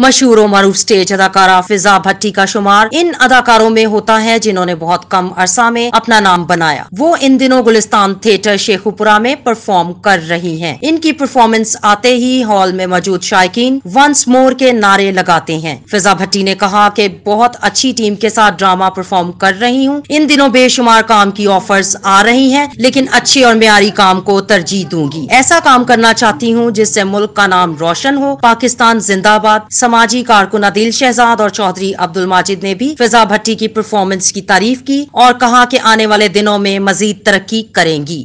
मशहूर और मरूफ स्टेज अदाकारा फिजा भट्टी का शुमार इन अदाकारों में होता है जिन्होंने बहुत कम अरसा में अपना नाम बनाया वो इन दिनों गुलिस्तान थिएटर शेखुपुरा में परफॉर्म कर रही हैं। इनकी परफॉर्मेंस आते ही हॉल में मौजूद शायकीन वंस मोर के नारे लगाते हैं फिजा भट्टी ने कहा की बहुत अच्छी टीम के साथ ड्रामा परफॉर्म कर रही हूँ इन दिनों बेशुमार काम की ऑफर्स आ रही है लेकिन अच्छे और म्यारी काम को तरजीह दूंगी ऐसा काम करना चाहती हूँ जिससे मुल्क का नाम रोशन हो पाकिस्तान जिंदाबाद समाजी कारकुन अदिल शहजाद और चौधरी अब्दुल माजिद ने भी फिजा भट्टी की परफॉर्मेंस की तारीफ की और कहा कि आने वाले दिनों में मजीद तरक्की करेंगी